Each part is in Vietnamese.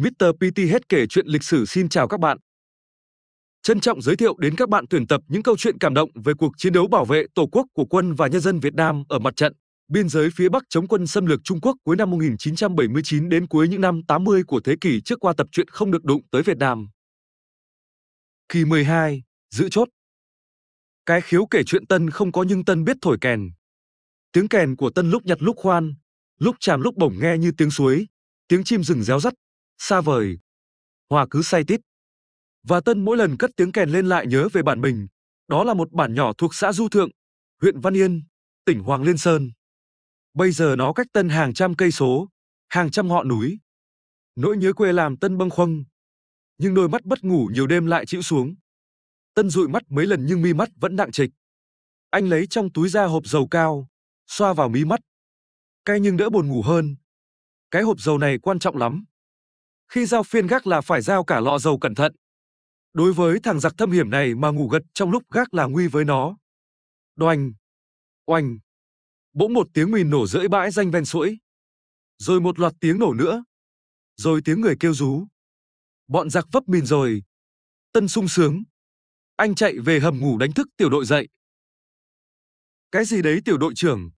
Mr. PT hết kể chuyện lịch sử xin chào các bạn. Trân trọng giới thiệu đến các bạn tuyển tập những câu chuyện cảm động về cuộc chiến đấu bảo vệ Tổ quốc của quân và nhân dân Việt Nam ở mặt trận biên giới phía Bắc chống quân xâm lược Trung Quốc cuối năm 1979 đến cuối những năm 80 của thế kỷ trước qua tập truyện không được đụng tới Việt Nam. Kỳ 12, giữ chốt. Cái khiếu kể chuyện Tân không có nhưng Tân biết thổi kèn. Tiếng kèn của Tân lúc nhặt lúc khoan, lúc chàm lúc bổng nghe như tiếng suối, tiếng chim rừng réo rắt, xa vời. Hòa cứ say tít. Và Tân mỗi lần cất tiếng kèn lên lại nhớ về bản mình, đó là một bản nhỏ thuộc xã Du Thượng, huyện Văn Yên, tỉnh Hoàng Liên Sơn. Bây giờ nó cách Tân hàng trăm cây số, hàng trăm ngọn núi. Nỗi nhớ quê làm Tân bâng khuâng, nhưng đôi mắt bất ngủ nhiều đêm lại chịu xuống. Tân dụi mắt mấy lần nhưng mi mắt vẫn nặng trịch. Anh lấy trong túi ra hộp dầu cao, xoa vào mí mắt. Cay nhưng đỡ buồn ngủ hơn. Cái hộp dầu này quan trọng lắm khi giao phiên gác là phải giao cả lọ dầu cẩn thận. Đối với thằng giặc thâm hiểm này mà ngủ gật trong lúc gác là nguy với nó. Đoành, oành, bỗng một tiếng mìn nổ rưỡi bãi danh ven suối. Rồi một loạt tiếng nổ nữa. Rồi tiếng người kêu rú. Bọn giặc vấp mìn rồi. Tân sung sướng. Anh chạy về hầm ngủ đánh thức tiểu đội dậy. Cái gì đấy tiểu đội trưởng?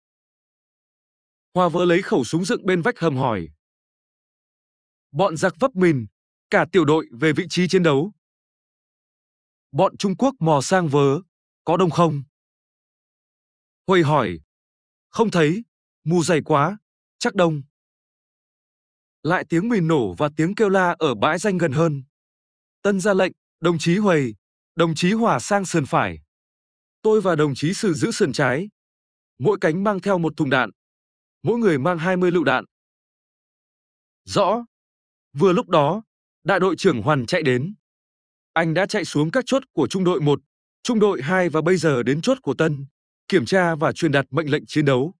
Hoa vỡ lấy khẩu súng dựng bên vách hầm hỏi bọn giặc vấp mình, cả tiểu đội về vị trí chiến đấu. Bọn Trung Quốc mò sang vớ, có đông không? Huệ hỏi, không thấy, mù dày quá, chắc đông. Lại tiếng mìn nổ và tiếng kêu la ở bãi danh gần hơn. Tân ra lệnh, đồng chí Huệ, đồng chí Hòa sang sườn phải. Tôi và đồng chí Sử giữ sườn trái. Mỗi cánh mang theo một thùng đạn. Mỗi người mang 20 lựu đạn. Rõ, Vừa lúc đó, đại đội trưởng Hoàn chạy đến. Anh đã chạy xuống các chốt của trung đội 1, trung đội 2 và bây giờ đến chốt của Tân, kiểm tra và truyền đạt mệnh lệnh chiến đấu.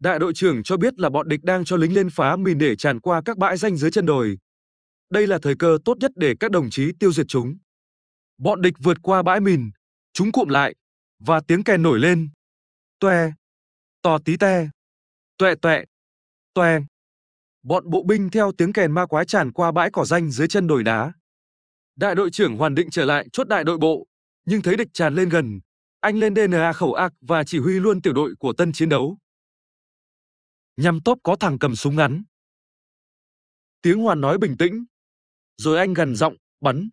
Đại đội trưởng cho biết là bọn địch đang cho lính lên phá mìn để tràn qua các bãi danh dưới chân đồi. Đây là thời cơ tốt nhất để các đồng chí tiêu diệt chúng. Bọn địch vượt qua bãi mìn, chúng cụm lại, và tiếng kèn nổi lên. Toe, to tí te, tuệ tuệ, toe. Bọn bộ binh theo tiếng kèn ma quái tràn qua bãi cỏ danh dưới chân đồi đá. Đại đội trưởng Hoàn định trở lại chốt đại đội bộ, nhưng thấy địch tràn lên gần, anh lên DNA khẩu ạc và chỉ huy luôn tiểu đội của tân chiến đấu. Nhằm tốp có thằng cầm súng ngắn. Tiếng Hoàn nói bình tĩnh. Rồi anh gần giọng, bắn.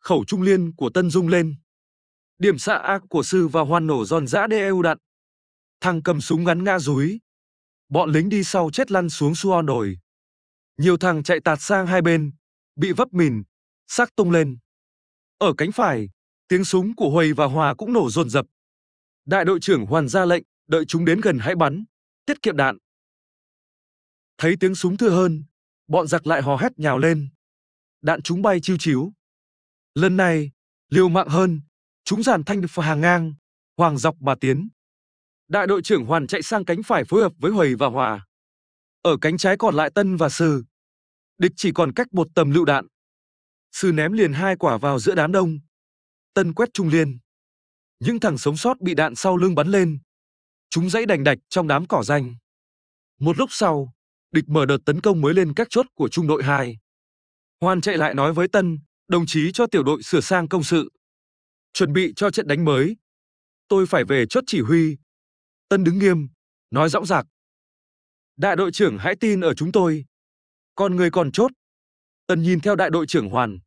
Khẩu trung liên của tân rung lên. Điểm xạ ác của sư và Hoàn nổ giòn giã đê đạn. Thằng cầm súng ngắn ngã rúi, bọn lính đi sau chết lăn xuống xua đồi. Nhiều thằng chạy tạt sang hai bên, bị vấp mìn, xác tung lên. Ở cánh phải, tiếng súng của Huầy và Hòa cũng nổ dồn dập. Đại đội trưởng Hoàn ra lệnh, đợi chúng đến gần hãy bắn, tiết kiệm đạn. Thấy tiếng súng thưa hơn, bọn giặc lại hò hét nhào lên. Đạn chúng bay chiêu chiếu. Lần này, liều mạng hơn, chúng dàn thanh được hàng ngang, hoàng dọc mà tiến đại đội trưởng Hoàn chạy sang cánh phải phối hợp với Huầy và Hòa. Ở cánh trái còn lại Tân và Sư. Địch chỉ còn cách một tầm lựu đạn. Sư ném liền hai quả vào giữa đám đông. Tân quét trung liên. Những thằng sống sót bị đạn sau lưng bắn lên. Chúng dãy đành đạch trong đám cỏ danh. Một lúc sau, địch mở đợt tấn công mới lên các chốt của trung đội 2. hoàn chạy lại nói với Tân, đồng chí cho tiểu đội sửa sang công sự. Chuẩn bị cho trận đánh mới. Tôi phải về chốt chỉ huy, Tân đứng nghiêm, nói rõ rạc. Đại đội trưởng hãy tin ở chúng tôi. Còn người còn chốt. Tân nhìn theo đại đội trưởng Hoàn.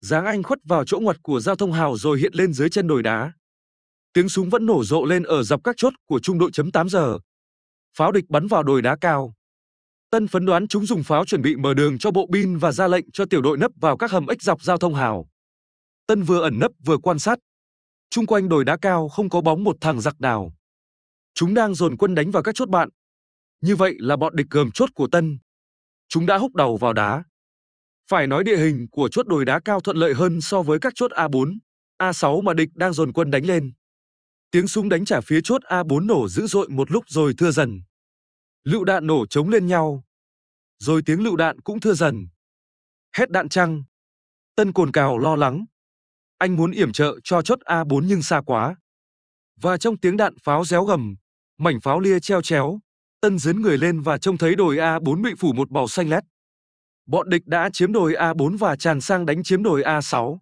Giáng anh khuất vào chỗ ngoặt của giao thông hào rồi hiện lên dưới chân đồi đá. Tiếng súng vẫn nổ rộ lên ở dọc các chốt của trung đội chấm 8 giờ. Pháo địch bắn vào đồi đá cao. Tân phấn đoán chúng dùng pháo chuẩn bị mở đường cho bộ binh và ra lệnh cho tiểu đội nấp vào các hầm ếch dọc giao thông hào. Tân vừa ẩn nấp vừa quan sát. Trung quanh đồi đá cao không có bóng một thằng giặc nào. Chúng đang dồn quân đánh vào các chốt bạn. Như vậy là bọn địch gờm chốt của Tân. Chúng đã húc đầu vào đá. Phải nói địa hình của chốt đồi đá cao thuận lợi hơn so với các chốt A4, A6 mà địch đang dồn quân đánh lên. Tiếng súng đánh trả phía chốt A4 nổ dữ dội một lúc rồi thưa dần. Lựu đạn nổ chống lên nhau. Rồi tiếng lựu đạn cũng thưa dần. Hết đạn trăng. Tân cồn cào lo lắng. Anh muốn yểm trợ cho chốt A4 nhưng xa quá. Và trong tiếng đạn pháo réo gầm, mảnh pháo lia treo chéo. Tân dấn người lên và trông thấy đồi A4 bị phủ một màu xanh lét. Bọn địch đã chiếm đồi A4 và tràn sang đánh chiếm đồi A6.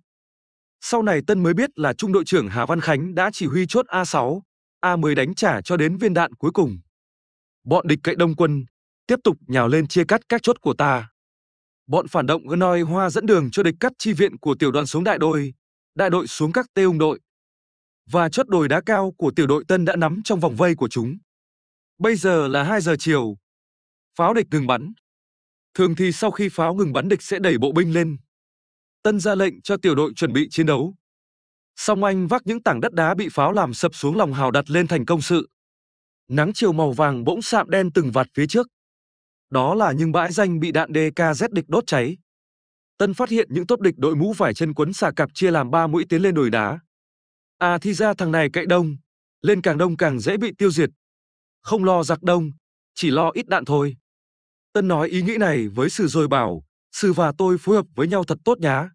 Sau này Tân mới biết là trung đội trưởng Hà Văn Khánh đã chỉ huy chốt A6, A10 đánh trả cho đến viên đạn cuối cùng. Bọn địch cậy đông quân, tiếp tục nhào lên chia cắt các chốt của ta. Bọn phản động Gnoi Hoa dẫn đường cho địch cắt chi viện của tiểu đoàn xuống đại đội, đại đội xuống các tê ung đội và chốt đồi đá cao của tiểu đội Tân đã nắm trong vòng vây của chúng. Bây giờ là 2 giờ chiều. Pháo địch ngừng bắn. Thường thì sau khi pháo ngừng bắn địch sẽ đẩy bộ binh lên. Tân ra lệnh cho tiểu đội chuẩn bị chiến đấu. Song Anh vác những tảng đất đá bị pháo làm sập xuống lòng hào đặt lên thành công sự. Nắng chiều màu vàng bỗng sạm đen từng vạt phía trước. Đó là những bãi danh bị đạn DKZ địch đốt cháy. Tân phát hiện những tốt địch đội mũ vải chân quấn xà cạp chia làm 3 mũi tiến lên đồi đá. À thì ra thằng này cậy đông, lên càng đông càng dễ bị tiêu diệt. Không lo giặc đông, chỉ lo ít đạn thôi. Tân nói ý nghĩ này với Sư rồi bảo, Sư và tôi phối hợp với nhau thật tốt nhá.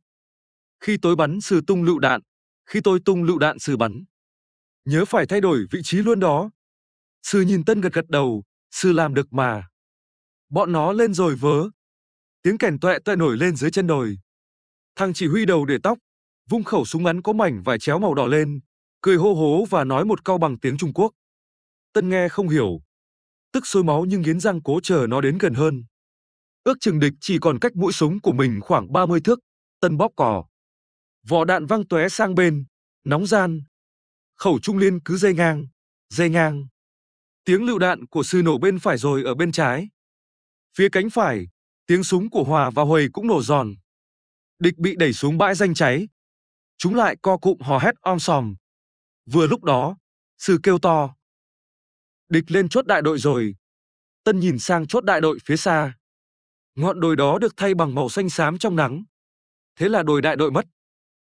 Khi tôi bắn Sư tung lựu đạn, khi tôi tung lựu đạn Sư bắn. Nhớ phải thay đổi vị trí luôn đó. Sư nhìn Tân gật gật đầu, Sư làm được mà. Bọn nó lên rồi vớ. Tiếng kèn tuệ tuệ nổi lên dưới chân đồi. Thằng chỉ huy đầu để tóc, vung khẩu súng ngắn có mảnh vải chéo màu đỏ lên, cười hô hố và nói một câu bằng tiếng Trung Quốc. Tân nghe không hiểu, tức sôi máu nhưng nghiến răng cố chờ nó đến gần hơn. Ước chừng địch chỉ còn cách mũi súng của mình khoảng 30 thước, Tân bóp cò. Vỏ đạn văng tóe sang bên, nóng gian. Khẩu trung liên cứ dây ngang, dây ngang. Tiếng lựu đạn của sư nổ bên phải rồi ở bên trái. Phía cánh phải, tiếng súng của Hòa và Huầy cũng nổ giòn. Địch bị đẩy xuống bãi danh cháy, chúng lại co cụm hò hét om sòm. Vừa lúc đó, sư kêu to. Địch lên chốt đại đội rồi. Tân nhìn sang chốt đại đội phía xa. Ngọn đồi đó được thay bằng màu xanh xám trong nắng. Thế là đồi đại đội mất.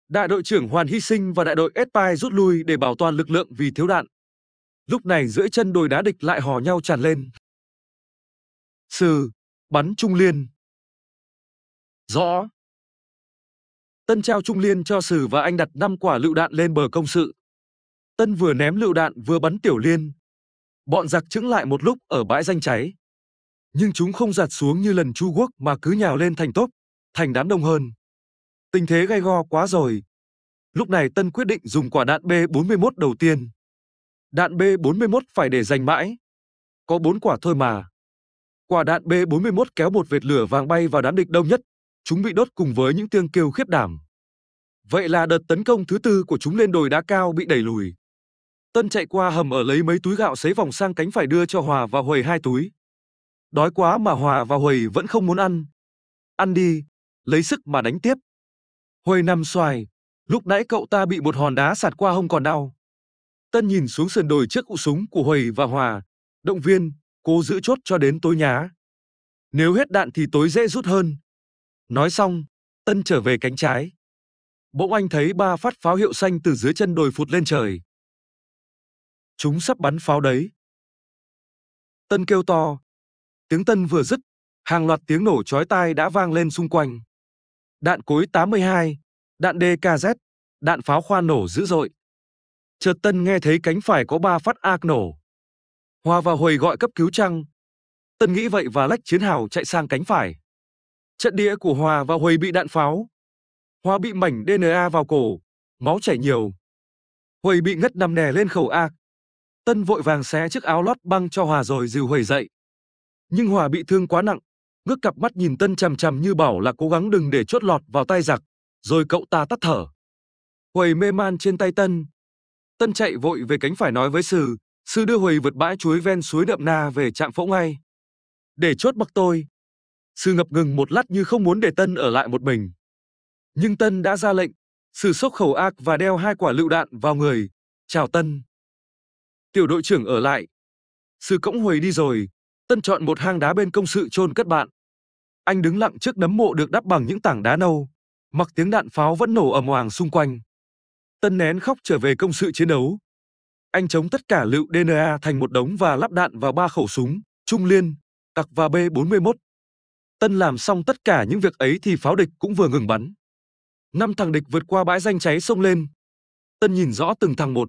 Đại đội trưởng Hoàn hy sinh và đại đội Espai rút lui để bảo toàn lực lượng vì thiếu đạn. Lúc này giữa chân đồi đá địch lại hò nhau tràn lên. Sư, bắn trung liên. Rõ. Tân trao trung liên cho Sử và anh đặt 5 quả lựu đạn lên bờ công sự. Tân vừa ném lựu đạn vừa bắn tiểu liên. Bọn giặc chững lại một lúc ở bãi danh cháy. Nhưng chúng không giạt xuống như lần Chu Quốc mà cứ nhào lên thành tốp, thành đám đông hơn. Tình thế gay go quá rồi. Lúc này Tân quyết định dùng quả đạn B41 đầu tiên. Đạn B41 phải để dành mãi. Có 4 quả thôi mà. Quả đạn B41 kéo một vệt lửa vàng bay vào đám địch đông nhất chúng bị đốt cùng với những tiếng kêu khiếp đảm. Vậy là đợt tấn công thứ tư của chúng lên đồi đá cao bị đẩy lùi. Tân chạy qua hầm ở lấy mấy túi gạo sấy vòng sang cánh phải đưa cho Hòa và Huầy hai túi. Đói quá mà Hòa và Huầy vẫn không muốn ăn. Ăn đi, lấy sức mà đánh tiếp. Huầy nằm xoài, lúc nãy cậu ta bị một hòn đá sạt qua không còn đau. Tân nhìn xuống sườn đồi trước cụ súng của Huầy và Hòa, động viên, cố giữ chốt cho đến tối nhá. Nếu hết đạn thì tối dễ rút hơn. Nói xong, tân trở về cánh trái. Bỗng anh thấy ba phát pháo hiệu xanh từ dưới chân đồi phụt lên trời. Chúng sắp bắn pháo đấy. Tân kêu to. Tiếng Tân vừa dứt, hàng loạt tiếng nổ chói tai đã vang lên xung quanh. Đạn cối 82, đạn DKZ, đạn pháo khoa nổ dữ dội. Chợt Tân nghe thấy cánh phải có ba phát ác nổ. Hòa và Huầy gọi cấp cứu trăng, Tân nghĩ vậy và lách chiến hào chạy sang cánh phải. Trận địa của Hòa và huỳ bị đạn pháo. Hòa bị mảnh DNA vào cổ, máu chảy nhiều. huỳ bị ngất nằm đè lên khẩu ác. Tân vội vàng xé chiếc áo lót băng cho Hòa rồi dìu huỳ dậy. Nhưng Hòa bị thương quá nặng, ngước cặp mắt nhìn Tân chằm chằm như bảo là cố gắng đừng để chốt lọt vào tay giặc, rồi cậu ta tắt thở. huỳ mê man trên tay Tân. Tân chạy vội về cánh phải nói với Sư, Sư đưa huỳ vượt bãi chuối ven suối Đậm Na về trạm phẫu ngay. Để chốt bậc tôi, Sư ngập ngừng một lát như không muốn để Tân ở lại một mình. Nhưng Tân đã ra lệnh, Sư sốc khẩu ác và đeo hai quả lựu đạn vào người. Chào Tân. Tiểu đội trưởng ở lại. Sư cõng Huầy đi rồi. Tân chọn một hang đá bên công sự chôn cất bạn. Anh đứng lặng trước nấm mộ được đắp bằng những tảng đá nâu. Mặc tiếng đạn pháo vẫn nổ ầm oàng xung quanh. Tân nén khóc trở về công sự chiến đấu. Anh chống tất cả lựu DNA thành một đống và lắp đạn vào ba khẩu súng, Trung Liên, Tặc và B41. Tân làm xong tất cả những việc ấy thì pháo địch cũng vừa ngừng bắn. Năm thằng địch vượt qua bãi danh cháy sông lên. Tân nhìn rõ từng thằng một.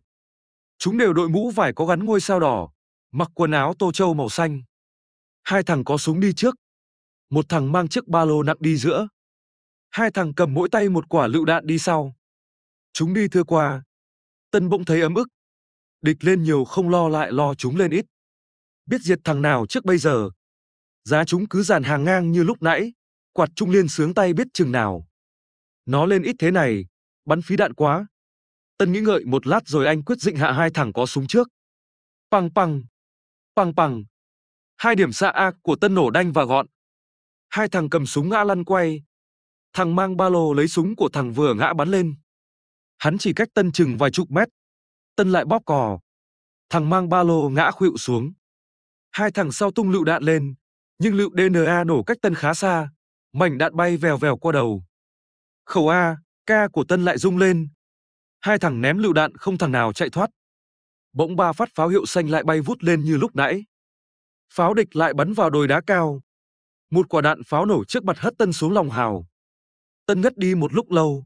Chúng đều đội mũ vải có gắn ngôi sao đỏ, mặc quần áo tô châu màu xanh. Hai thằng có súng đi trước. Một thằng mang chiếc ba lô nặng đi giữa. Hai thằng cầm mỗi tay một quả lựu đạn đi sau. Chúng đi thưa qua. Tân bỗng thấy ấm ức. Địch lên nhiều không lo lại lo chúng lên ít. Biết diệt thằng nào trước bây giờ, Giá chúng cứ dàn hàng ngang như lúc nãy, quạt trung liên sướng tay biết chừng nào. Nó lên ít thế này, bắn phí đạn quá. Tân nghĩ ngợi một lát rồi anh quyết định hạ hai thằng có súng trước. Păng păng, păng păng. Hai điểm xạ A của Tân nổ đanh và gọn. Hai thằng cầm súng ngã lăn quay. Thằng mang ba lô lấy súng của thằng vừa ngã bắn lên. Hắn chỉ cách Tân chừng vài chục mét. Tân lại bóp cò. Thằng mang ba lô ngã khuỵu xuống. Hai thằng sau tung lựu đạn lên, nhưng lựu DNA nổ cách Tân khá xa, mảnh đạn bay vèo vèo qua đầu. Khẩu A, K của Tân lại rung lên. Hai thằng ném lựu đạn không thằng nào chạy thoát. Bỗng ba phát pháo hiệu xanh lại bay vút lên như lúc nãy. Pháo địch lại bắn vào đồi đá cao. Một quả đạn pháo nổ trước mặt hất Tân xuống lòng hào. Tân ngất đi một lúc lâu.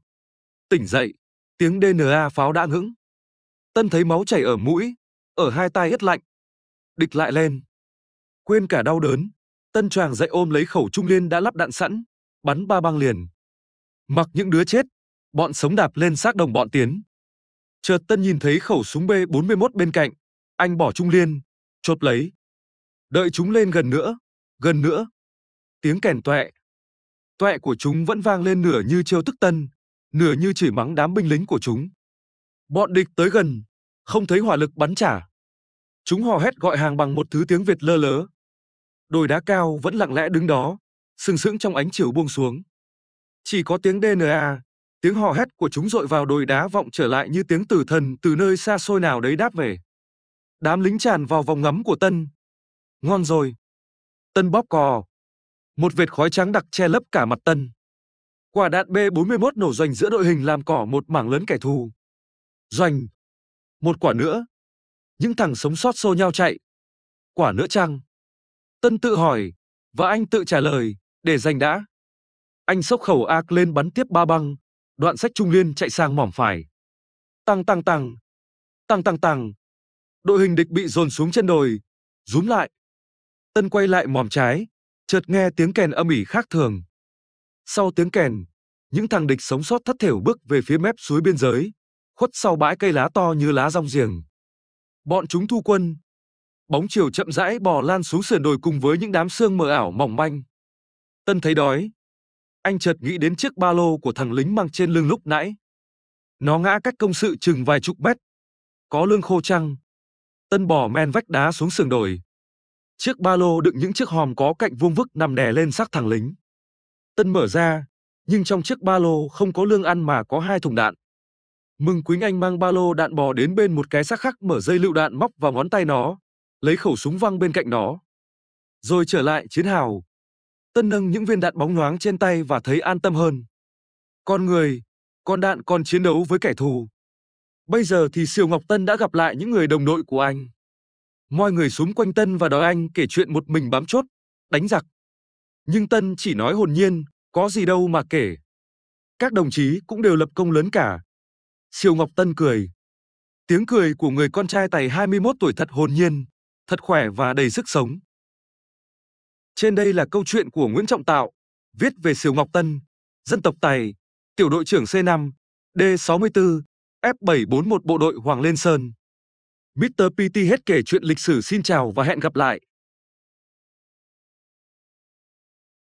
Tỉnh dậy, tiếng DNA pháo đã ngững. Tân thấy máu chảy ở mũi, ở hai tay ướt lạnh. Địch lại lên. Quên cả đau đớn, Tân Tràng dạy ôm lấy khẩu trung liên đã lắp đạn sẵn, bắn ba băng liền. Mặc những đứa chết, bọn sống đạp lên xác đồng bọn tiến. Chợt Tân nhìn thấy khẩu súng B41 bên cạnh, anh bỏ trung liên, chộp lấy. Đợi chúng lên gần nữa, gần nữa. Tiếng kèn toẹ. Toẹ của chúng vẫn vang lên nửa như trêu tức Tân, nửa như chửi mắng đám binh lính của chúng. Bọn địch tới gần, không thấy hỏa lực bắn trả. Chúng hò hét gọi hàng bằng một thứ tiếng Việt lơ lớ, đồi đá cao vẫn lặng lẽ đứng đó, sừng sững trong ánh chiều buông xuống. Chỉ có tiếng DNA, tiếng hò hét của chúng dội vào đồi đá vọng trở lại như tiếng tử thần từ nơi xa xôi nào đấy đáp về. Đám lính tràn vào vòng ngắm của Tân. Ngon rồi. Tân bóp cò. Một vệt khói trắng đặc che lấp cả mặt Tân. Quả đạn B41 nổ doanh giữa đội hình làm cỏ một mảng lớn kẻ thù. Doanh. Một quả nữa. Những thằng sống sót xô nhau chạy. Quả nữa chăng? Tân tự hỏi, và anh tự trả lời, để giành đã. Anh sốc khẩu ác lên bắn tiếp ba băng, đoạn sách trung liên chạy sang mỏm phải. Tăng tăng tăng, tăng tăng tăng. Đội hình địch bị dồn xuống chân đồi, rúm lại. Tân quay lại mỏm trái, chợt nghe tiếng kèn âm ỉ khác thường. Sau tiếng kèn, những thằng địch sống sót thất thểu bước về phía mép suối biên giới, khuất sau bãi cây lá to như lá rong giềng. Bọn chúng thu quân, bóng chiều chậm rãi bò lan xuống sườn đồi cùng với những đám sương mờ ảo mỏng manh. Tân thấy đói. Anh chợt nghĩ đến chiếc ba lô của thằng lính mang trên lưng lúc nãy. Nó ngã cách công sự chừng vài chục mét. Có lương khô trăng. Tân bò men vách đá xuống sườn đồi. Chiếc ba lô đựng những chiếc hòm có cạnh vuông vức nằm đè lên xác thằng lính. Tân mở ra, nhưng trong chiếc ba lô không có lương ăn mà có hai thùng đạn. Mừng Quýnh Anh mang ba lô đạn bò đến bên một cái xác khác mở dây lựu đạn móc vào ngón tay nó, lấy khẩu súng văng bên cạnh nó. Rồi trở lại chiến hào. Tân nâng những viên đạn bóng nhoáng trên tay và thấy an tâm hơn. Con người, con đạn còn chiến đấu với kẻ thù. Bây giờ thì Siêu Ngọc Tân đã gặp lại những người đồng đội của anh. Mọi người súng quanh Tân và đòi anh kể chuyện một mình bám chốt, đánh giặc. Nhưng Tân chỉ nói hồn nhiên, có gì đâu mà kể. Các đồng chí cũng đều lập công lớn cả. Siêu Ngọc Tân cười. Tiếng cười của người con trai tài 21 tuổi thật hồn nhiên, thật khỏe và đầy sức sống. Trên đây là câu chuyện của Nguyễn Trọng Tạo, viết về Siêu Ngọc Tân, dân tộc Tài, tiểu đội trưởng C5, D64, F741 bộ đội Hoàng Liên Sơn. Mr. PT hết kể chuyện lịch sử xin chào và hẹn gặp lại.